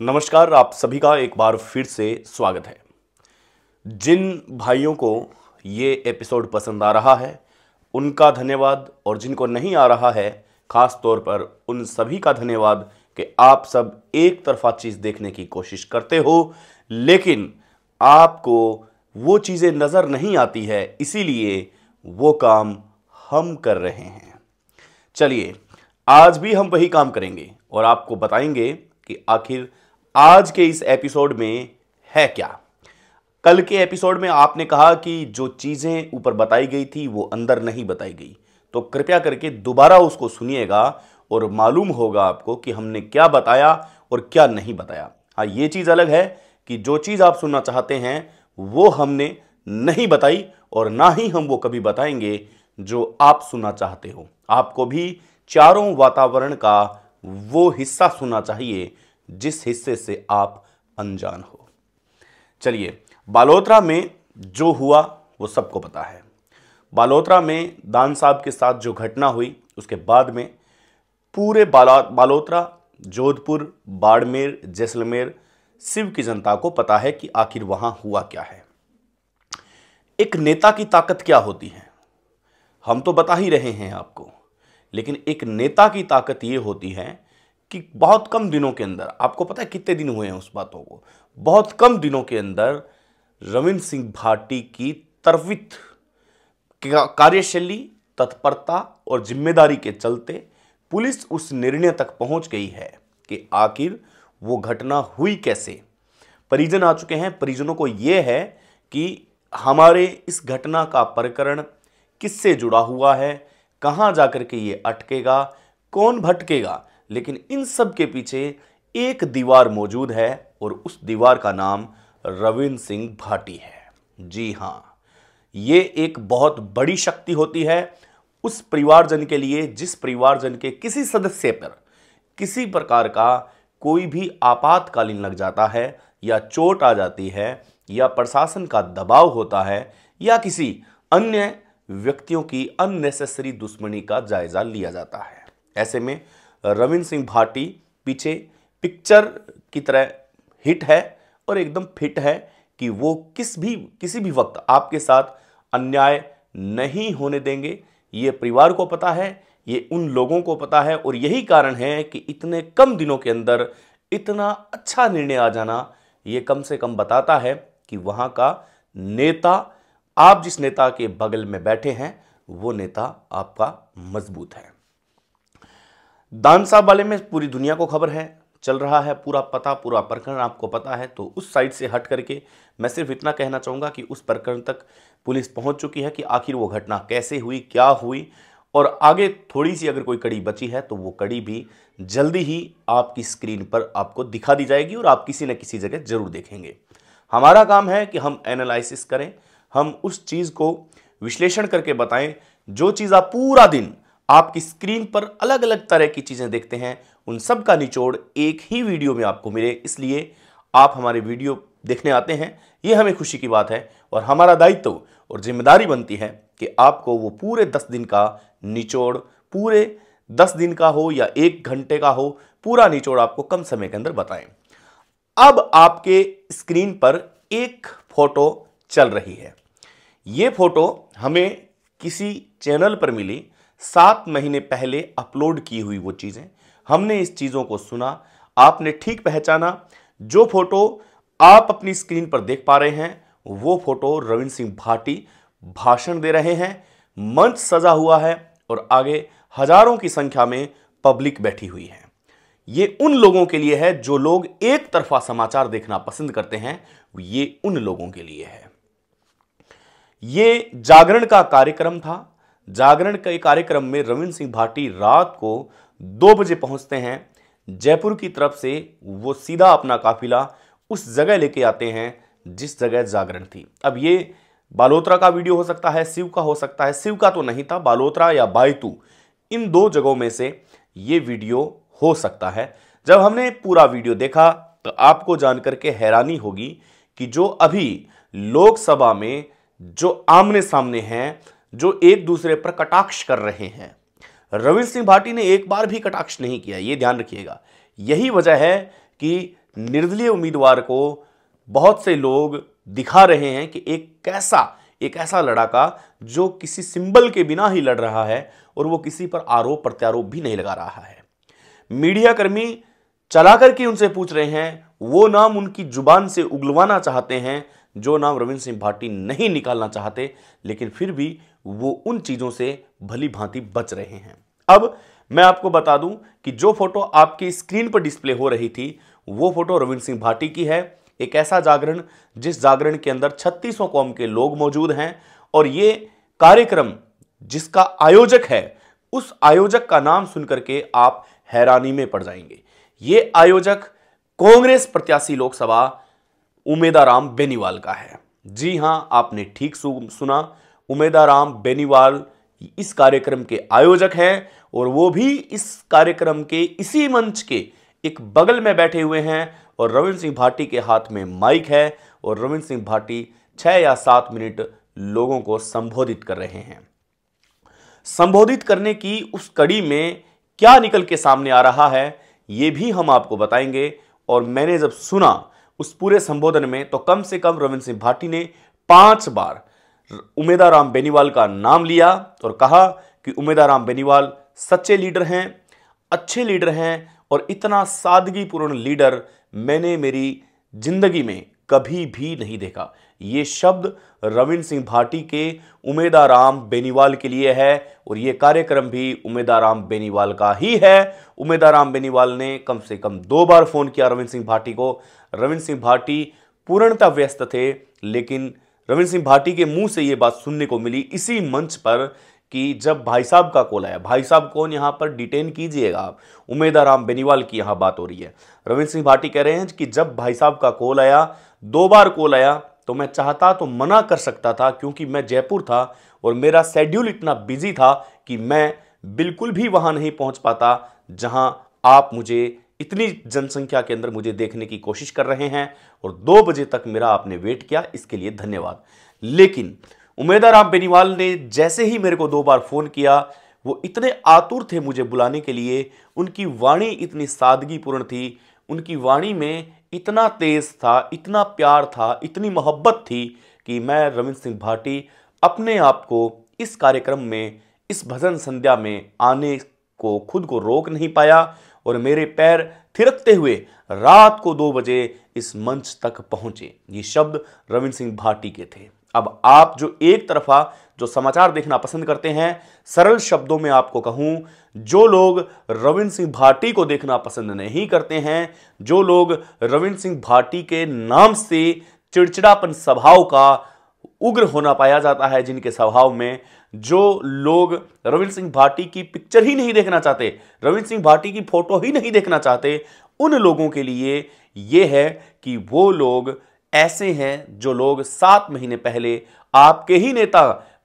नमस्कार आप सभी का एक बार फिर से स्वागत है जिन भाइयों को ये एपिसोड पसंद आ रहा है उनका धन्यवाद और जिनको नहीं आ रहा है ख़ास तौर पर उन सभी का धन्यवाद कि आप सब एक तरफा चीज़ देखने की कोशिश करते हो लेकिन आपको वो चीज़ें नज़र नहीं आती है इसीलिए वो काम हम कर रहे हैं चलिए आज भी हम वही काम करेंगे और आपको बताएंगे कि आखिर आज के इस एपिसोड में है क्या कल के एपिसोड में आपने कहा कि जो चीज़ें ऊपर बताई गई थी वो अंदर नहीं बताई गई तो कृपया करके दोबारा उसको सुनिएगा और मालूम होगा आपको कि हमने क्या बताया और क्या नहीं बताया हाँ ये चीज़ अलग है कि जो चीज़ आप सुनना चाहते हैं वो हमने नहीं बताई और ना ही हम वो कभी बताएंगे जो आप सुनना चाहते हो आपको भी चारों वातावरण का वो हिस्सा सुनना चाहिए जिस हिस्से से आप अनजान हो चलिए बालोत्रा में जो हुआ वो सबको पता है बालोत्रा में दान साहब के साथ जो घटना हुई उसके बाद में पूरे बाला बालोत्रा जोधपुर बाड़मेर जैसलमेर शिव की जनता को पता है कि आखिर वहां हुआ क्या है एक नेता की ताकत क्या होती है हम तो बता ही रहे हैं आपको लेकिन एक नेता की ताकत यह होती है कि बहुत कम दिनों के अंदर आपको पता है कितने दिन हुए हैं उस बातों को बहुत कम दिनों के अंदर रविंद्र सिंह भाटी की तरवित कार्यशैली तत्परता और जिम्मेदारी के चलते पुलिस उस निर्णय तक पहुंच गई है कि आखिर वो घटना हुई कैसे परिजन आ चुके हैं परिजनों को ये है कि हमारे इस घटना का प्रकरण किससे जुड़ा हुआ है कहाँ जा के ये अटकेगा कौन भटकेगा लेकिन इन सब के पीछे एक दीवार मौजूद है और उस दीवार का नाम रविंद्र सिंह भाटी है जी हाँ ये एक बहुत बड़ी शक्ति होती है उस परिवारजन के लिए जिस परिवारजन के किसी सदस्य पर किसी प्रकार का कोई भी आपातकालीन लग जाता है या चोट आ जाती है या प्रशासन का दबाव होता है या किसी अन्य व्यक्तियों की अननेसेसरी दुश्मनी का जायजा लिया जाता है ऐसे में रविंद्र सिंह भाटी पीछे पिक्चर की तरह हिट है और एकदम फिट है कि वो किस भी किसी भी वक्त आपके साथ अन्याय नहीं होने देंगे ये परिवार को पता है ये उन लोगों को पता है और यही कारण है कि इतने कम दिनों के अंदर इतना अच्छा निर्णय आ जाना ये कम से कम बताता है कि वहाँ का नेता आप जिस नेता के बगल में बैठे हैं वो नेता आपका मजबूत है दान साहब वाले में पूरी दुनिया को खबर है चल रहा है पूरा पता पूरा प्रकरण आपको पता है तो उस साइड से हट करके मैं सिर्फ इतना कहना चाहूँगा कि उस प्रकरण तक पुलिस पहुँच चुकी है कि आखिर वो घटना कैसे हुई क्या हुई और आगे थोड़ी सी अगर कोई कड़ी बची है तो वो कड़ी भी जल्दी ही आपकी स्क्रीन पर आपको दिखा दी जाएगी और आप किसी न किसी जगह ज़रूर देखेंगे हमारा काम है कि हम एनालिसिस करें हम उस चीज़ को विश्लेषण करके बताएं जो चीज़ आप पूरा दिन आपकी स्क्रीन पर अलग अलग तरह की चीज़ें देखते हैं उन सब का निचोड़ एक ही वीडियो में आपको मिले इसलिए आप हमारे वीडियो देखने आते हैं ये हमें खुशी की बात है और हमारा दायित्व और जिम्मेदारी बनती है कि आपको वो पूरे दस दिन का निचोड़ पूरे दस दिन का हो या एक घंटे का हो पूरा निचोड़ आपको कम समय के अंदर बताएं अब आपके स्क्रीन पर एक फोटो चल रही है ये फोटो हमें किसी चैनल पर मिली सात महीने पहले अपलोड की हुई वो चीज़ें हमने इस चीज़ों को सुना आपने ठीक पहचाना जो फोटो आप अपनी स्क्रीन पर देख पा रहे हैं वो फोटो रविंद्र सिंह भाटी भाषण दे रहे हैं मंच सजा हुआ है और आगे हजारों की संख्या में पब्लिक बैठी हुई है ये उन लोगों के लिए है जो लोग एक तरफा समाचार देखना पसंद करते हैं ये उन लोगों के लिए है ये जागरण का कार्यक्रम था जागरण के कार्यक्रम में रविंद्र सिंह भाटी रात को दो बजे पहुंचते हैं जयपुर की तरफ से वो सीधा अपना काफिला उस जगह लेके आते हैं जिस जगह जागरण थी अब ये बालोत्रा का वीडियो हो सकता है शिव का हो सकता है शिव का तो नहीं था बालोत्रा या बायतू इन दो जगहों में से ये वीडियो हो सकता है जब हमने पूरा वीडियो देखा तो आपको जानकर के हैरानी होगी कि जो अभी लोकसभा में जो आमने सामने हैं जो एक दूसरे पर कटाक्ष कर रहे हैं रवि सिंह भाटी ने एक बार भी कटाक्ष नहीं किया ये ध्यान रखिएगा यही वजह है कि निर्दलीय उम्मीदवार को बहुत से लोग दिखा रहे हैं कि एक कैसा एक ऐसा लड़ाका जो किसी सिंबल के बिना ही लड़ रहा है और वो किसी पर आरोप प्रत्यारोप भी नहीं लगा रहा है मीडिया कर्मी चला करके उनसे पूछ रहे हैं वो नाम उनकी जुबान से उगलवाना चाहते हैं जो नाम रविंद्र सिंह भाटी नहीं निकालना चाहते लेकिन फिर भी वो उन चीज़ों से भली भांति बच रहे हैं अब मैं आपको बता दूं कि जो फोटो आपकी स्क्रीन पर डिस्प्ले हो रही थी वो फोटो रविंद्र सिंह भाटी की है एक ऐसा जागरण जिस जागरण के अंदर छत्तीसों कौम के लोग मौजूद हैं और ये कार्यक्रम जिसका आयोजक है उस आयोजक का नाम सुनकर के आप हैरानी में पड़ जाएंगे ये आयोजक कांग्रेस प्रत्याशी लोकसभा उमेदाराम बेनीवाल का है जी हाँ आपने ठीक सुना उमेदाराम बेनीवाल इस कार्यक्रम के आयोजक हैं और वो भी इस कार्यक्रम के इसी मंच के एक बगल में बैठे हुए हैं और रविंद्र सिंह भाटी के हाथ में माइक है और रविंद्र सिंह भाटी छः या सात मिनट लोगों को संबोधित कर रहे हैं संबोधित करने की उस कड़ी में क्या निकल के सामने आ रहा है ये भी हम आपको बताएंगे और मैंने जब सुना उस पूरे संबोधन में तो कम से कम रविंद्र सिंह भाटी ने पांच बार उमेदाराम बेनीवाल का नाम लिया और कहा कि उमेदाराम बेनीवाल सच्चे लीडर हैं अच्छे लीडर हैं और इतना सादगीपूर्ण लीडर मैंने मेरी जिंदगी में कभी भी नहीं देखा ये शब्द रविंद्र सिंह भाटी के उमेदाराम बेनीवाल के लिए है और ये कार्यक्रम भी उमेदाराम बेनीवाल का ही है उमेदाराम बेनीवाल ने कम से कम दो बार फ़ोन किया रविंद्र सिंह भाटी को रविंद्र सिंह भाटी पूर्णतः व्यस्त थे लेकिन रविंद्र सिंह भाटी के मुंह से ये बात सुनने को मिली इसी मंच पर कि जब भाई साहब का कॉल आया भाई साहब कौन यहाँ पर डिटेन कीजिएगा आप राम बेनीवाल की यहाँ बात हो रही है रविंद्र सिंह भाटी कह रहे हैं कि जब भाई साहब का कॉल आया दो बार कॉल आया तो मैं चाहता तो मना कर सकता था क्योंकि मैं जयपुर था और मेरा शेड्यूल इतना बिजी था कि मैं बिल्कुल भी वहाँ नहीं पहुँच पाता जहाँ आप मुझे इतनी जनसंख्या के अंदर मुझे देखने की कोशिश कर रहे हैं और दो बजे तक मेरा आपने वेट किया इसके लिए धन्यवाद लेकिन उमेदाराम बेनीवाल ने जैसे ही मेरे को दो बार फ़ोन किया वो इतने आतुर थे मुझे बुलाने के लिए उनकी वाणी इतनी सादगीपूर्ण थी उनकी वाणी में इतना तेज़ था इतना प्यार था इतनी मोहब्बत थी कि मैं रविंद्र सिंह भाटी अपने आप को इस कार्यक्रम में इस भजन संध्या में आने को खुद को रोक नहीं पाया और मेरे पैर थिरकते हुए रात को दो बजे इस मंच तक पहुंचे ये शब्द रविंद्र सिंह भाटी के थे अब आप जो एक तरफा जो समाचार देखना पसंद करते हैं सरल शब्दों में आपको कहूं जो लोग रविंद्र सिंह भाटी को देखना पसंद नहीं करते हैं जो लोग रविंद्र सिंह भाटी के नाम से चिड़चिड़ापन स्वभाव का उग्र होना पाया जाता है जिनके स्वभाव में जो लोग रविंद्र सिंह भाटी की पिक्चर ही नहीं देखना चाहते रविंद्र सिंह भाटी की फोटो ही नहीं देखना चाहते उन लोगों के लिए यह है कि वो लोग ऐसे हैं जो लोग सात महीने पहले आपके ही नेता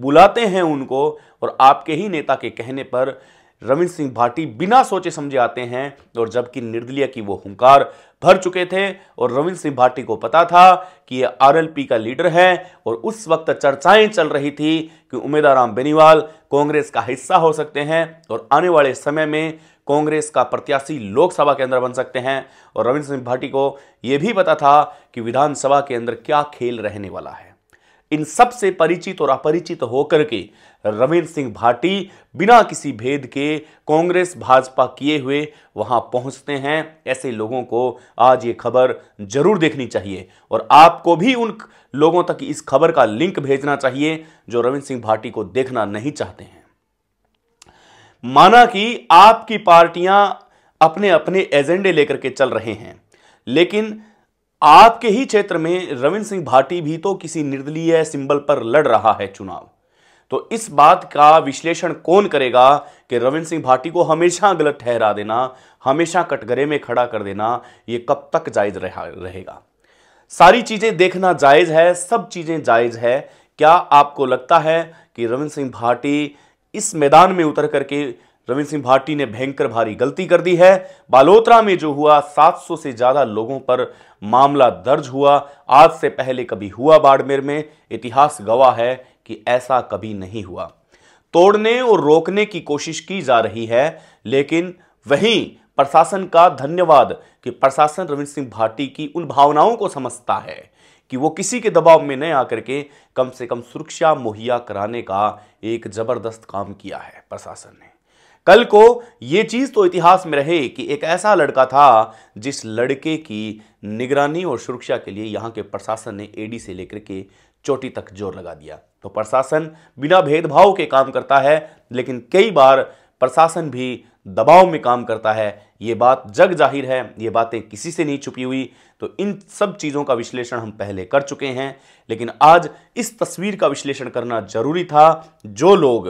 बुलाते हैं उनको और आपके ही नेता के कहने पर रविंद्र सिंह भाटी बिना सोचे समझे आते हैं और जबकि निर्दलीय की वो हुंकार भर चुके थे और रविंद्र सिंह भाटी को पता था कि ये आरएलपी का लीडर है और उस वक्त चर्चाएं चल रही थी कि उमेदाराम बेनीवाल कांग्रेस का हिस्सा हो सकते हैं और आने वाले समय में कांग्रेस का प्रत्याशी लोकसभा के अंदर बन सकते हैं और रविंद्र सिंह भाटी को यह भी पता था कि विधानसभा के अंदर क्या खेल रहने वाला है इन सब से परिचित और अपरिचित होकर के रविंद्र सिंह भाटी बिना किसी भेद के कांग्रेस भाजपा किए हुए वहां पहुंचते हैं ऐसे लोगों को आज ये खबर जरूर देखनी चाहिए और आपको भी उन लोगों तक इस खबर का लिंक भेजना चाहिए जो रविंद्र सिंह भाटी को देखना नहीं चाहते हैं माना कि आपकी पार्टियां अपने अपने एजेंडे लेकर के चल रहे हैं लेकिन आपके ही क्षेत्र में रविंद्र सिंह भाटी भी तो किसी निर्दलीय सिंबल पर लड़ रहा है चुनाव तो इस बात का विश्लेषण कौन करेगा कि रविंद्र सिंह भाटी को हमेशा गलत ठहरा देना हमेशा कटघरे में खड़ा कर देना ये कब तक जायज रहेगा सारी चीज़ें देखना जायज़ है सब चीज़ें जायज़ है क्या आपको लगता है कि रविंद्र सिंह भाटी इस मैदान में उतर करके रविंद्र सिंह भाटी ने भयंकर भारी गलती कर दी है बालोतरा में जो हुआ 700 से ज़्यादा लोगों पर मामला दर्ज हुआ आज से पहले कभी हुआ बाड़मेर में इतिहास गवाह है कि ऐसा कभी नहीं हुआ तोड़ने और रोकने की कोशिश की जा रही है लेकिन वहीं प्रशासन का धन्यवाद कि प्रशासन रविंद्र सिंह भाटी की उन भावनाओं को समझता है कि वो किसी के दबाव में न आकर के कम से कम सुरक्षा मुहैया कराने का एक जबरदस्त काम किया है प्रशासन ने कल को ये चीज तो इतिहास में रहे कि एक ऐसा लड़का था जिस लड़के की निगरानी और सुरक्षा के लिए यहाँ के प्रशासन ने एडी से लेकर के चोटी तक जोर लगा दिया तो प्रशासन बिना भेदभाव के काम करता है लेकिन कई बार प्रशासन भी दबाव में काम करता है ये बात जग जाहिर है ये बातें किसी से नहीं छुपी हुई तो इन सब चीज़ों का विश्लेषण हम पहले कर चुके हैं लेकिन आज इस तस्वीर का विश्लेषण करना जरूरी था जो लोग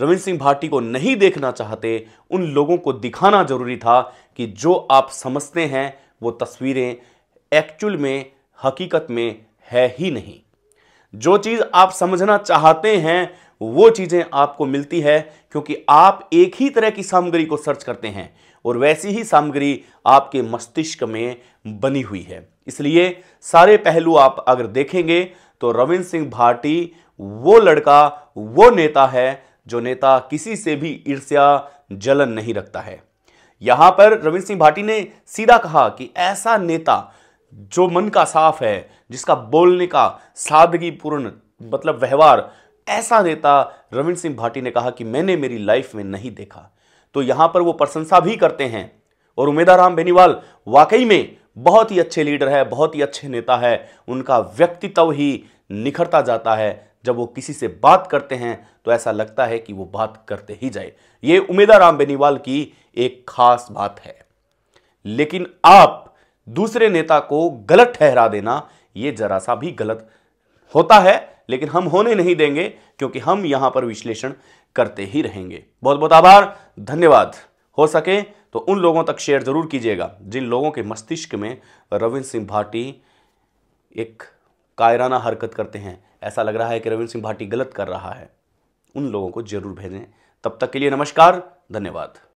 रविंद्र सिंह भाटी को नहीं देखना चाहते उन लोगों को दिखाना जरूरी था कि जो आप समझते हैं वो तस्वीरें एक्चुअल में हकीकत में है ही नहीं जो चीज़ आप समझना चाहते हैं वो चीज़ें आपको मिलती है क्योंकि आप एक ही तरह की सामग्री को सर्च करते हैं और वैसी ही सामग्री आपके मस्तिष्क में बनी हुई है इसलिए सारे पहलू आप अगर देखेंगे तो रविंद्र सिंह भाटी वो लड़का वो नेता है जो नेता किसी से भी ईर्ष्या जलन नहीं रखता है यहां पर रविंद्र सिंह भाटी ने सीधा कहा कि ऐसा नेता जो मन का साफ है जिसका बोलने का सादगीपूर्ण मतलब व्यवहार ऐसा नेता रविंद्र सिंह भाटी ने कहा कि मैंने मेरी लाइफ में नहीं देखा तो यहां पर वो प्रशंसा भी करते हैं और राम बेनीवाल वाकई में बहुत ही अच्छे लीडर है बहुत ही अच्छे नेता है उनका व्यक्तित्व ही निखरता जाता है जब वो किसी से बात करते हैं तो ऐसा लगता है कि वो बात करते ही जाए ये राम बेनीवाल की एक खास बात है लेकिन आप दूसरे नेता को गलत ठहरा देना ये जरा सा भी गलत होता है लेकिन हम होने नहीं देंगे क्योंकि हम यहां पर विश्लेषण करते ही रहेंगे बहुत बहुत आभार धन्यवाद हो सके तो उन लोगों तक शेयर जरूर कीजिएगा जिन लोगों के मस्तिष्क में रविंद्र सिंह भाटी एक कायराना हरकत करते हैं ऐसा लग रहा है कि रविंद्र सिंह भाटी गलत कर रहा है उन लोगों को जरूर भेजें तब तक के लिए नमस्कार धन्यवाद